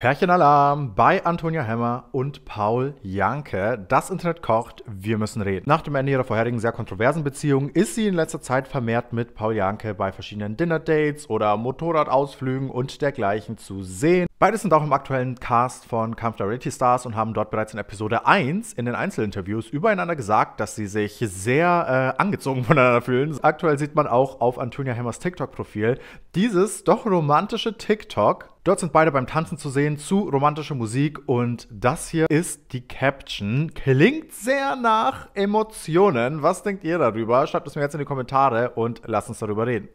Pärchenalarm bei Antonia Hemmer und Paul Janke. Das Internet kocht, wir müssen reden. Nach dem Ende ihrer vorherigen sehr kontroversen Beziehung ist sie in letzter Zeit vermehrt mit Paul Janke bei verschiedenen Dinner-Dates oder Motorradausflügen und dergleichen zu sehen. Beide sind auch im aktuellen Cast von Kampf der Reality Stars und haben dort bereits in Episode 1 in den Einzelinterviews übereinander gesagt, dass sie sich sehr äh, angezogen voneinander fühlen. Aktuell sieht man auch auf Antonia Hemmers TikTok-Profil dieses doch romantische TikTok Dort sind beide beim Tanzen zu sehen zu romantischer Musik und das hier ist die Caption. Klingt sehr nach Emotionen. Was denkt ihr darüber? Schreibt es mir jetzt in die Kommentare und lasst uns darüber reden.